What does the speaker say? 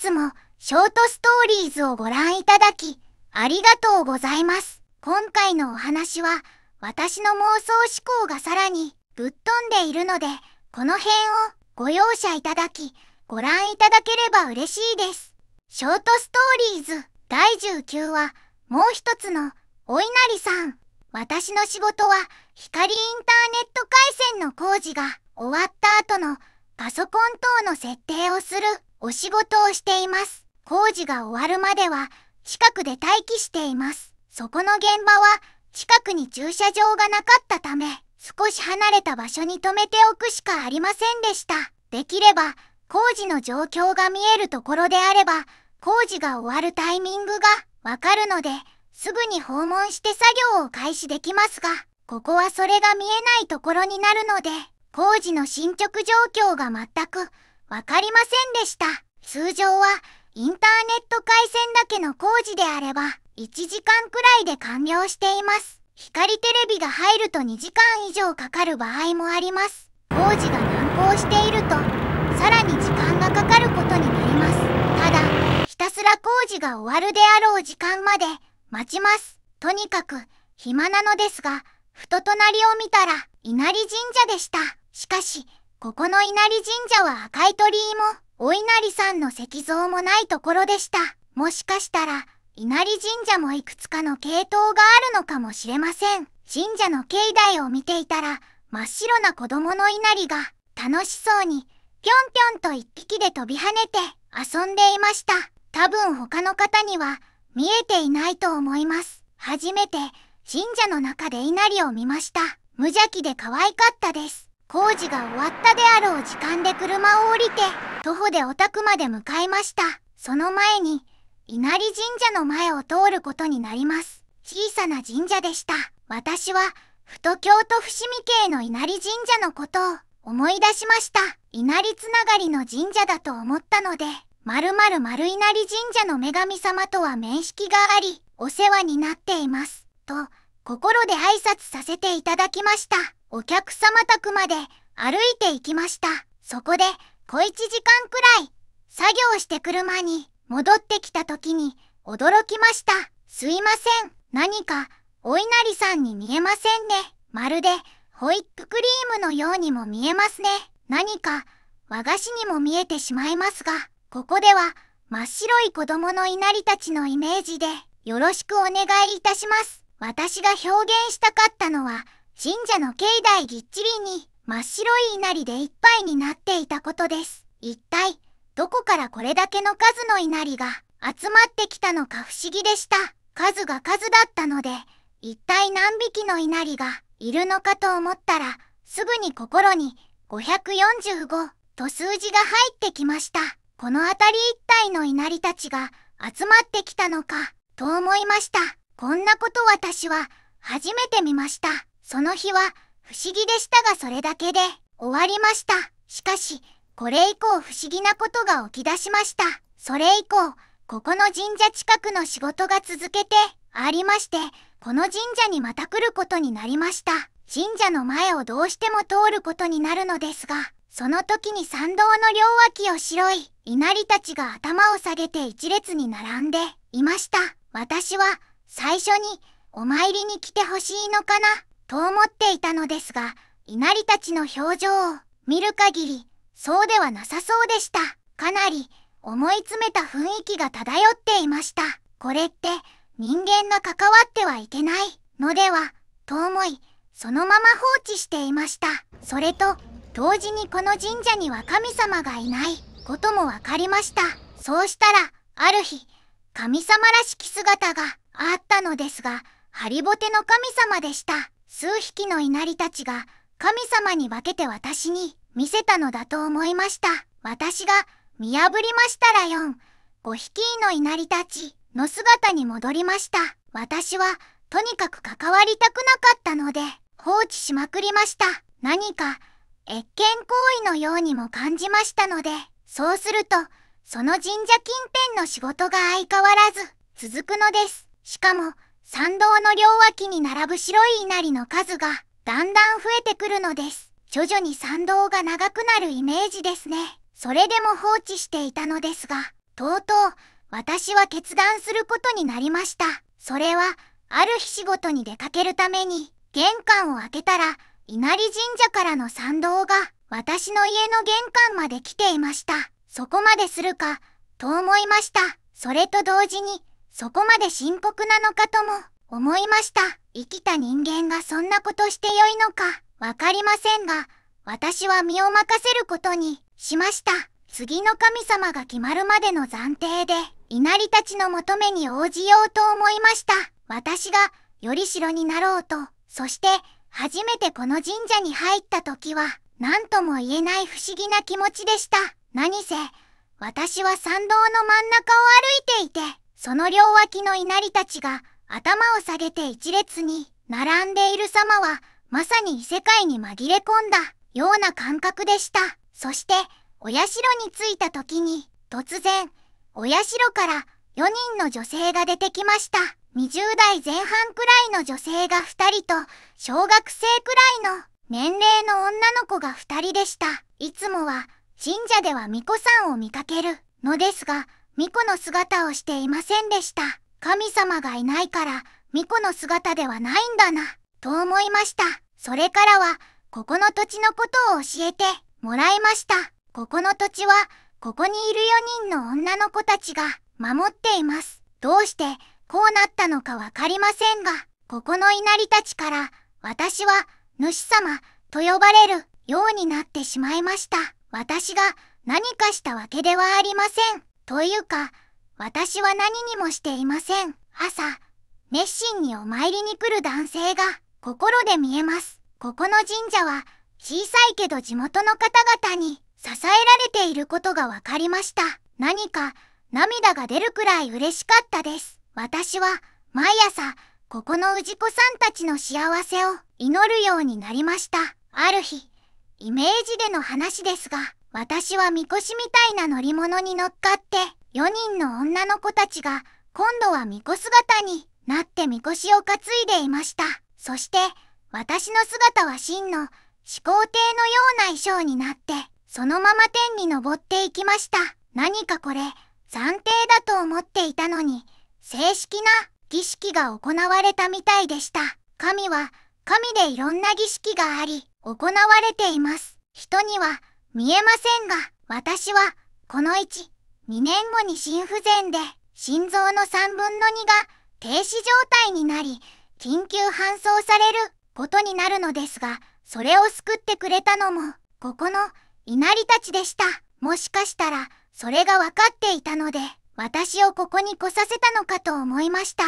つもショートストーリーズをご覧いただきありがとうございます。今回のお話は私の妄想思考がさらにぶっ飛んでいるのでこの辺をご容赦いただきご覧いただければ嬉しいです。ショートストーリーズ第19話もう一つのお稲荷さん。私の仕事は光インターネット回線の工事が終わった後のパソコン等の設定をするお仕事をしています。工事が終わるまでは近くで待機しています。そこの現場は近くに駐車場がなかったため、少し離れた場所に止めておくしかありませんでした。できれば工事の状況が見えるところであれば、工事が終わるタイミングがわかるので、すぐに訪問して作業を開始できますが、ここはそれが見えないところになるので、工事の進捗状況が全くわかりませんでした。通常はインターネット回線だけの工事であれば1時間くらいで完了しています。光テレビが入ると2時間以上かかる場合もあります。工事が難航しているとさらに時間がかかることになります。ただ、ひたすら工事が終わるであろう時間まで待ちます。とにかく暇なのですが、ふと隣を見たら稲荷神社でした。しかし、ここの稲荷神社は赤い鳥居も、お稲荷さんの石像もないところでした。もしかしたら、稲荷神社もいくつかの系統があるのかもしれません。神社の境内を見ていたら、真っ白な子供の稲荷が、楽しそうに、ぴょんぴょんと一匹で飛び跳ねて遊んでいました。多分他の方には、見えていないと思います。初めて、神社の中で稲荷を見ました。無邪気で可愛かったです。工事が終わったであろう時間で車を降りて徒歩でお宅まで向かいましたその前に稲荷神社の前を通ることになります小さな神社でした私はふと京都伏見系の稲荷神社のことを思い出しました稲荷つながりの神社だと思ったので丸々丸稲荷神社の女神様とは面識がありお世話になっていますと心で挨拶させていただきましたお客様宅まで歩いて行きました。そこで小一時間くらい作業して車に戻ってきた時に驚きました。すいません。何かお稲荷さんに見えませんね。まるでホイップクリームのようにも見えますね。何か和菓子にも見えてしまいますが、ここでは真っ白い子供の稲荷たちのイメージでよろしくお願いいたします。私が表現したかったのは神社の境内ぎっちりに真っ白い稲荷でいっぱいになっていたことです。一体、どこからこれだけの数の稲荷が集まってきたのか不思議でした。数が数だったので、一体何匹の稲荷がいるのかと思ったら、すぐに心に545と数字が入ってきました。この辺り一帯の稲荷たちが集まってきたのかと思いました。こんなこと私は初めて見ました。その日は不思議でしたがそれだけで終わりました。しかし、これ以降不思議なことが起き出しました。それ以降、ここの神社近くの仕事が続けてありまして、この神社にまた来ることになりました。神社の前をどうしても通ることになるのですが、その時に参道の両脇を白い稲荷たちが頭を下げて一列に並んでいました。私は最初にお参りに来てほしいのかなと思っていたのですが稲荷たちの表情を見る限りそうではなさそうでしたかなり思い詰めた雰囲気が漂っていましたこれって人間が関わってはいけないのではと思いそのまま放置していましたそれと同時にこの神社には神様がいないことも分かりましたそうしたらある日神様らしき姿があったのですがハリボテの神様でした数匹の稲荷たちが神様に分けて私に見せたのだと思いました。私が見破りましたらよん。5匹の稲荷たちの姿に戻りました。私はとにかく関わりたくなかったので放置しまくりました。何か越見行為のようにも感じましたので、そうするとその神社近辺の仕事が相変わらず続くのです。しかも参道の両脇に並ぶ白い稲荷の数がだんだん増えてくるのです。徐々に参道が長くなるイメージですね。それでも放置していたのですが、とうとう私は決断することになりました。それは、ある日仕事に出かけるために、玄関を開けたら、稲荷神社からの参道が、私の家の玄関まで来ていました。そこまでするか、と思いました。それと同時に、そこまで深刻なのかとも思いました。生きた人間がそんなことしてよいのかわかりませんが、私は身を任せることにしました。次の神様が決まるまでの暫定で、稲荷たちの求めに応じようと思いました。私が、よりしろになろうと、そして、初めてこの神社に入った時は、何とも言えない不思議な気持ちでした。何せ、私は参道の真ん中を歩いていて、その両脇の稲荷たちが頭を下げて一列に並んでいる様はまさに異世界に紛れ込んだような感覚でした。そして、お社に着いた時に突然、お社から4人の女性が出てきました。20代前半くらいの女性が2人と小学生くらいの年齢の女の子が2人でした。いつもは神社では巫女さんを見かけるのですが、巫女の姿をしていませんでした。神様がいないから、巫女の姿ではないんだな、と思いました。それからは、ここの土地のことを教えてもらいました。ここの土地は、ここにいる4人の女の子たちが守っています。どうしてこうなったのかわかりませんが、ここの稲荷たちから、私は主様と呼ばれるようになってしまいました。私が何かしたわけではありません。というか、私は何にもしていません。朝、熱心にお参りに来る男性が心で見えます。ここの神社は小さいけど地元の方々に支えられていることが分かりました。何か涙が出るくらい嬉しかったです。私は毎朝ここの氏子さんたちの幸せを祈るようになりました。ある日、イメージでの話ですが、私はみこしみたいな乗り物に乗っかって4人の女の子たちが今度はみこ姿になってみこしを担いでいました。そして私の姿は真の始皇帝のような衣装になってそのまま天に登っていきました。何かこれ暫定だと思っていたのに正式な儀式が行われたみたいでした。神は神でいろんな儀式があり行われています。人には見えませんが、私は、この1、2年後に心不全で、心臓の3分の2が停止状態になり、緊急搬送されることになるのですが、それを救ってくれたのも、ここの稲荷たちでした。もしかしたら、それが分かっていたので、私をここに来させたのかと思いました。